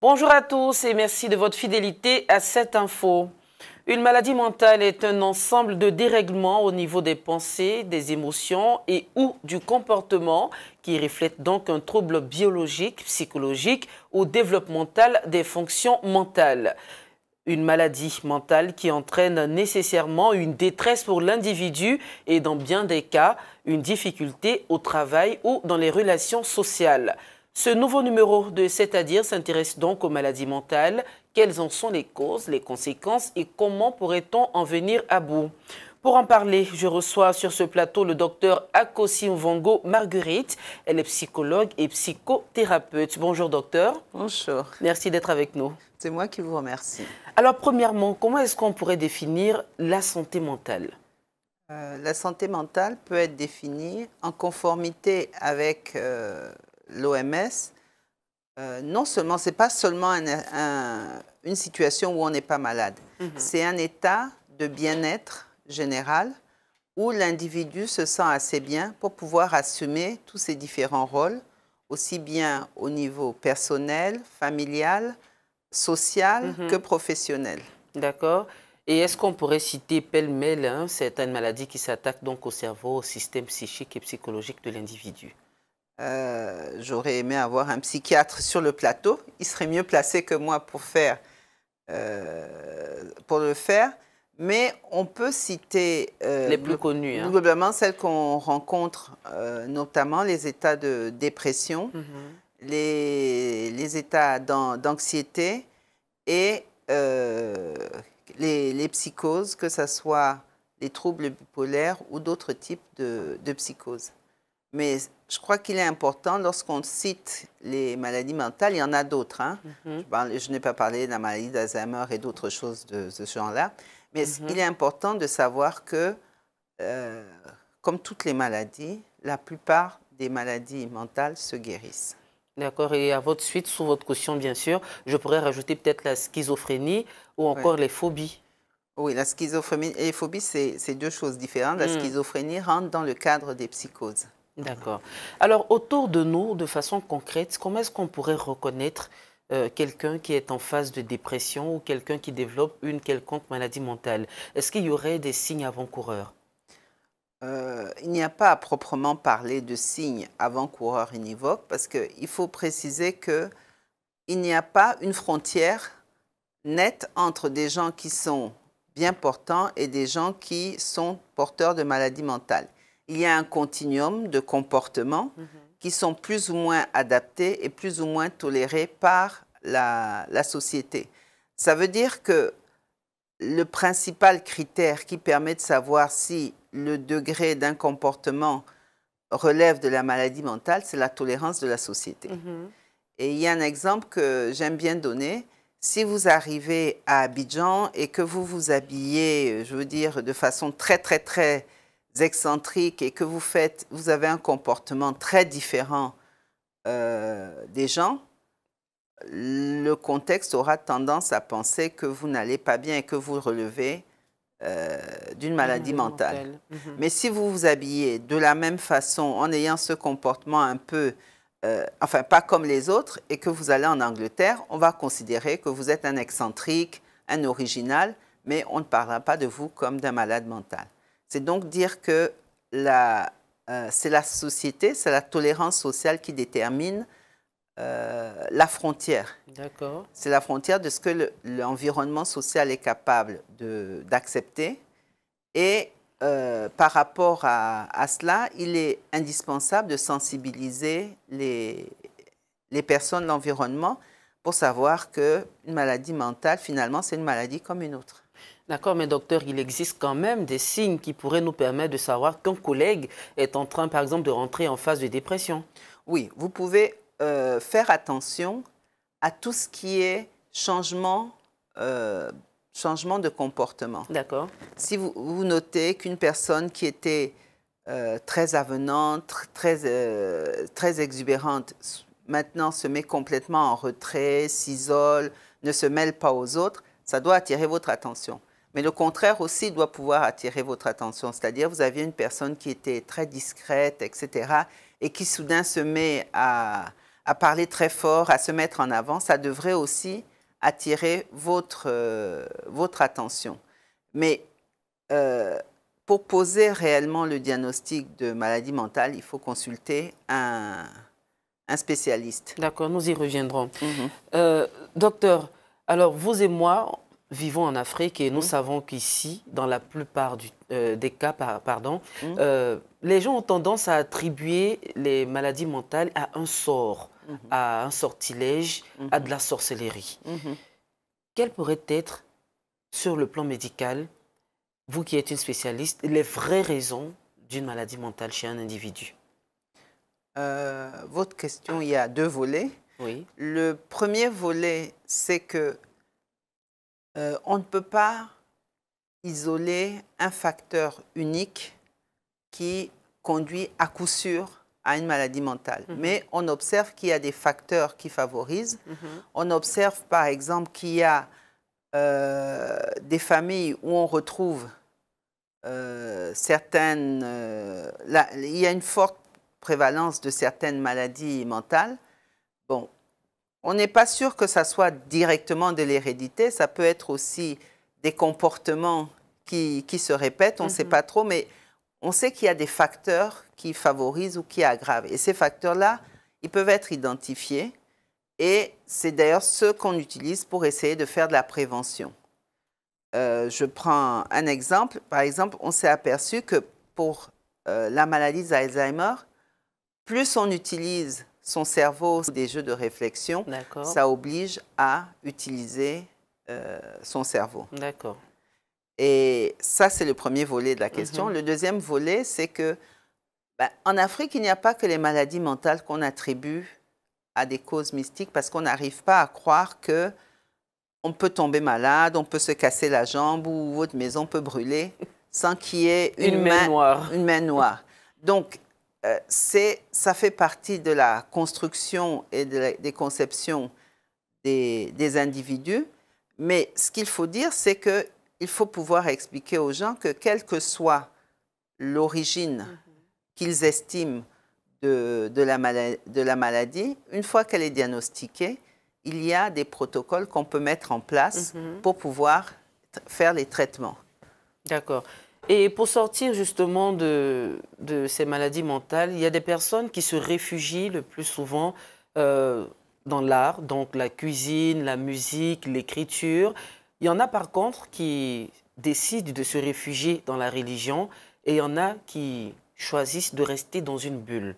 Bonjour à tous et merci de votre fidélité à cette info. Une maladie mentale est un ensemble de dérèglements au niveau des pensées, des émotions et ou du comportement qui reflète donc un trouble biologique, psychologique ou développemental des fonctions mentales. Une maladie mentale qui entraîne nécessairement une détresse pour l'individu et dans bien des cas, une difficulté au travail ou dans les relations sociales. Ce nouveau numéro de C'est-à-dire s'intéresse donc aux maladies mentales. Quelles en sont les causes, les conséquences et comment pourrait-on en venir à bout pour en parler, je reçois sur ce plateau le docteur Akosi Vango Marguerite. Elle est psychologue et psychothérapeute. Bonjour docteur. Bonjour. Merci d'être avec nous. C'est moi qui vous remercie. Alors premièrement, comment est-ce qu'on pourrait définir la santé mentale euh, La santé mentale peut être définie en conformité avec euh, l'OMS, euh, non seulement, c'est pas seulement une situation où on n'est pas malade, mhm. c'est un état de bien-être général où l'individu se sent assez bien pour pouvoir assumer tous ses différents rôles, aussi bien au niveau personnel, familial, social mhm. que professionnel. D'accord. Et est-ce qu'on pourrait citer pêle-mêle hein, certaines maladies qui s'attaquent donc au cerveau, au système psychique et psychologique de l'individu euh, j'aurais aimé avoir un psychiatre sur le plateau. Il serait mieux placé que moi pour, faire, euh, pour le faire. Mais on peut citer... Euh, les plus connues. Hein. Globalement, celles qu'on rencontre, notamment les états de dépression, mhm. les, les, états d'anxiété et les, psychoses, que ce soit les troubles bipolaires ou d'autres types de, de psychoses. Mais je crois qu'il est important, lorsqu'on cite les maladies mentales, il y en a d'autres. Hein. Mhm. Je, n'ai pas parlé de la maladie d'Alzheimer et d'autres choses de, ce genre-là. Mais mhm. il est important de savoir que, euh, comme toutes les maladies, la plupart des maladies mentales se guérissent. D'accord. Et à votre suite, sous votre caution, bien sûr, je pourrais rajouter peut-être la schizophrénie ou encore les phobies. Oui, la schizophrénie et les phobies, c'est deux choses différentes. La mhm. schizophrénie rentre dans le cadre des psychoses. D'accord. Alors, autour de nous, de façon concrète, comment est-ce qu'on pourrait reconnaître euh, quelqu'un qui est en phase de dépression ou quelqu'un qui développe une quelconque maladie mentale Est-ce qu'il y aurait des signes avant-coureurs euh, Il n'y a pas à proprement parler de signes avant-coureurs univoques parce qu'il faut préciser qu'il n'y a pas une frontière nette entre des gens qui sont bien portants et des gens qui sont porteurs de maladies mentales il y a un continuum de comportements mhm. qui sont plus ou moins adaptés et plus ou moins tolérés par la, société. Ça veut dire que le principal critère qui permet de savoir si le degré d'un comportement relève de la maladie mentale, c'est la tolérance de la société. Mhm. Et il y a un exemple que j'aime bien donner. Si vous arrivez à Abidjan et que vous vous habillez, je veux dire, de façon très, très, très excentriques et que vous faites, vous avez un comportement très différent euh, des gens, le contexte aura tendance à penser que vous n'allez pas bien et que vous relevez euh, d'une maladie mentale. Mhm. Mais si vous vous habillez de la même façon, en ayant ce comportement un peu, euh, enfin pas comme les autres, et que vous allez en Angleterre, on va considérer que vous êtes un excentrique, un original, mais on ne parlera pas de vous comme d'un malade mental. C'est donc dire que euh, c'est la société, c'est la tolérance sociale qui détermine euh, la frontière. C'est la frontière de ce que l'environnement social est capable d'accepter. Et euh, par rapport à, cela, il est indispensable de sensibiliser les, les personnes, l'environnement, pour savoir qu'une maladie mentale, finalement, c'est une maladie comme une autre. D'accord, mais docteur, il existe quand même des signes qui pourraient nous permettre de savoir qu'un collègue est en train, par exemple, de rentrer en phase de dépression. Oui, vous pouvez euh, faire attention à tout ce qui est changement, euh, changement de comportement. D'accord. Si vous, notez qu'une personne qui était euh, très avenante, très, très exubérante, maintenant se met complètement en retrait, s'isole, ne se mêle pas aux autres, ça doit attirer votre attention. Mais le contraire aussi doit pouvoir attirer votre attention. C'est-à-dire, vous aviez une personne qui était très discrète, etc., et qui soudain se met à, parler très fort, à se mettre en avant. Ça devrait aussi attirer votre, euh, votre attention. Mais euh, pour poser réellement le diagnostic de maladie mentale, il faut consulter un, spécialiste. D'accord, nous y reviendrons. Mm-hmm. Euh, docteur, alors vous et moi, vivons en Afrique et nous mm. savons qu'ici, dans la plupart euh, des cas, pardon, mm. euh, les gens ont tendance à attribuer les maladies mentales à un sort, mm-hmm. à un sortilège, à mm-hmm. de la sorcellerie. Mm-hmm. Quelles pourraient être, sur le plan médical, vous qui êtes une spécialiste, les vraies raisons d'une maladie mentale chez un individu euh, Votre question, il y a deux volets. Oui. Le premier volet, c'est que euh, on ne peut pas isoler un facteur unique qui conduit à coup sûr à une maladie mentale. Mhm. Mais on observe qu'il y a des facteurs qui favorisent. Mhm. On observe par exemple qu'il y a euh, des familles où on retrouve euh, certaines... il y a une forte prévalence de certaines maladies mentales. On n'est pas sûr que ça soit directement de l'hérédité, ça peut être aussi des comportements qui, se répètent, on ne sait mhm. pas trop, mais on sait qu'il y a des facteurs qui favorisent ou qui aggravent. Et ces facteurs-là, ils peuvent être identifiés et c'est d'ailleurs ce qu'on utilise pour essayer de faire de la prévention. Euh, je prends un exemple. Par exemple, on s'est aperçu que pour euh, la maladie d'Alzheimer, plus on utilise son cerveau des jeux de réflexion, ça oblige à utiliser euh, son cerveau. D'accord. Et ça, c'est le premier volet de la question. Mhm. Le deuxième volet, c'est que bah, en Afrique, il n'y a pas que les maladies mentales qu'on attribue à des causes mystiques parce qu'on n'arrive pas à croire que on peut tomber malade, on peut se casser la jambe ou votre maison peut brûler sans qu'il y ait une, main, main noire. Une main noire. Donc, euh, c'est, ça fait partie de la construction et des conceptions des, individus. Mais ce qu'il faut dire, c'est qu'il faut pouvoir expliquer aux gens que quelle que soit l'origine mm-hmm. qu'ils estiment de, de, la de, la maladie, une fois qu'elle est diagnostiquée, il y a des protocoles qu'on peut mettre en place mm-hmm. pour pouvoir faire les traitements. D'accord. Et pour sortir justement de, ces maladies mentales, il y a des personnes qui se réfugient le plus souvent euh, dans l'art, donc la cuisine, la musique, l'écriture. Il y en a par contre qui décident de se réfugier dans la religion et il y en a qui choisissent de rester dans une bulle.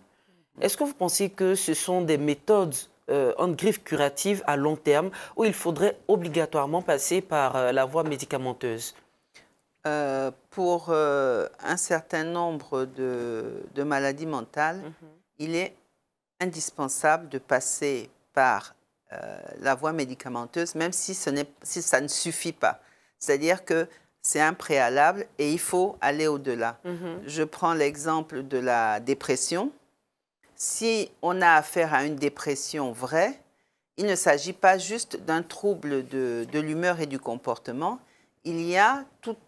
Est-ce que vous pensez que ce sont des méthodes euh, en griffe curative à long terme où il faudrait obligatoirement passer par euh, la voie médicamenteuse euh, pour euh, un certain nombre de, maladies mentales, mhm. il est indispensable de passer par euh, la voie médicamenteuse, même si, ça ne suffit pas. C'est-à-dire que c'est un préalable et il faut aller au-delà. Mhm. Je prends l'exemple de la dépression. Si on a affaire à une dépression vraie, il ne s'agit pas juste d'un trouble de l'humeur et du comportement, il y a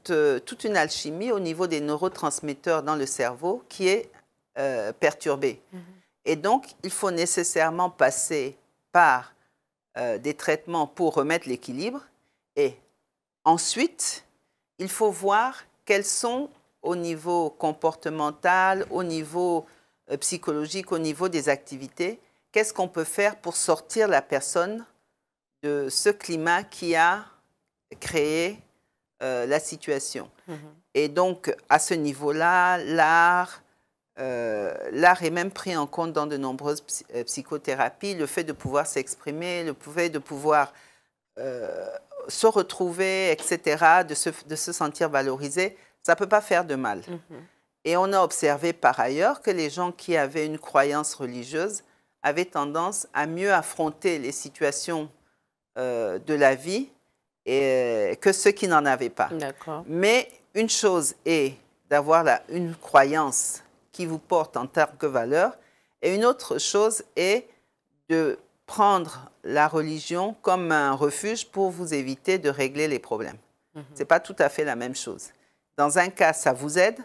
euh, toute, une alchimie au niveau des neurotransmetteurs dans le cerveau qui est euh, perturbée. Mhm. Et donc, il faut nécessairement passer par euh, des traitements pour remettre l'équilibre. Et ensuite, il faut voir quels sont au niveau comportemental, au niveau psychologique, au niveau des activités, qu'est-ce qu'on peut faire pour sortir la personne de ce climat qui a créé euh, la situation. Mhm. Et donc, à ce niveau-là, euh, l'art, est même pris en compte dans de nombreuses euh, psychothérapies, le fait de pouvoir s'exprimer, le fait de pouvoir se retrouver, etc., de se, sentir valorisé, ça ne peut pas faire de mal. Mhm. Et on a observé par ailleurs que les gens qui avaient une croyance religieuse avaient tendance à mieux affronter les situations de la vie euh, que ceux qui n'en avaient pas. Mais une chose est d'avoir une croyance qui vous porte en tant que valeur, et une autre chose est de prendre la religion comme un refuge pour vous éviter de régler les problèmes. Mhm. Ce n'est pas tout à fait la même chose. Dans un cas, ça vous aide,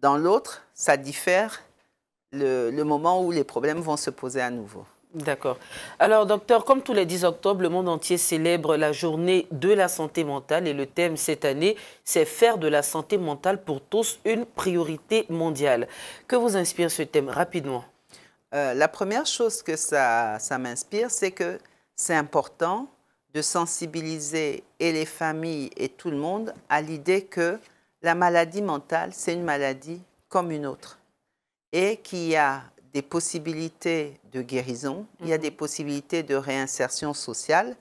dans l'autre, ça diffère le moment où les problèmes vont se poser à nouveau. D'accord. Alors, docteur, comme tous les 10 octobre, le monde entier célèbre la journée de la santé mentale et le thème cette année, c'est faire de la santé mentale pour tous une priorité mondiale. Que vous inspire ce thème rapidement euh, La première chose que ça, ça m'inspire, c'est que c'est important de sensibiliser et les familles et tout le monde à l'idée que la maladie mentale, c'est une maladie comme une autre et qu'il y a des possibilités de guérison, il y a mhm. des possibilités de réinsertion sociale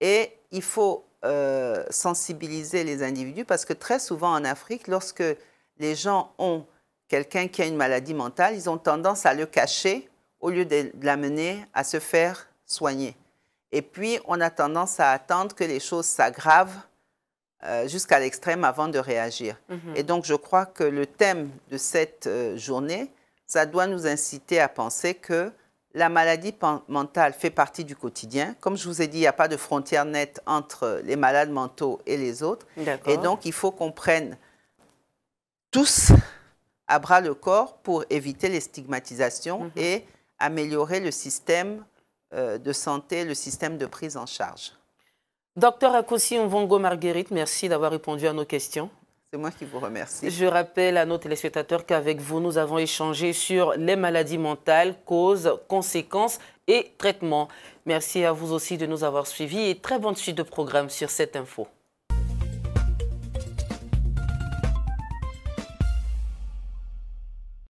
et il faut euh, sensibiliser les individus parce que très souvent en Afrique, lorsque les gens ont quelqu'un qui a une maladie mentale, ils ont tendance à le cacher au lieu de l'amener à se faire soigner. Et puis, on a tendance à attendre que les choses s'aggravent euh, jusqu'à l'extrême avant de réagir. Mhm. Et donc, je crois que le thème de cette euh, journée, ça doit nous inciter à penser que la maladie mentale fait partie du quotidien. Comme je vous ai dit, il n'y a pas de frontière nette entre les malades mentaux et les autres. Et donc, il faut qu'on prenne tous à bras le corps pour éviter les stigmatisations mhm. et améliorer le système euh, de santé, le système de prise en charge. Docteur Akoussi Mvongo Marguerite, merci d'avoir répondu à nos questions. C'est moi qui vous remercie. Je rappelle à nos téléspectateurs qu'avec vous, nous avons échangé sur les maladies mentales, causes, conséquences et traitements. Merci à vous aussi de nous avoir suivis et très bonne suite de programme sur cette info.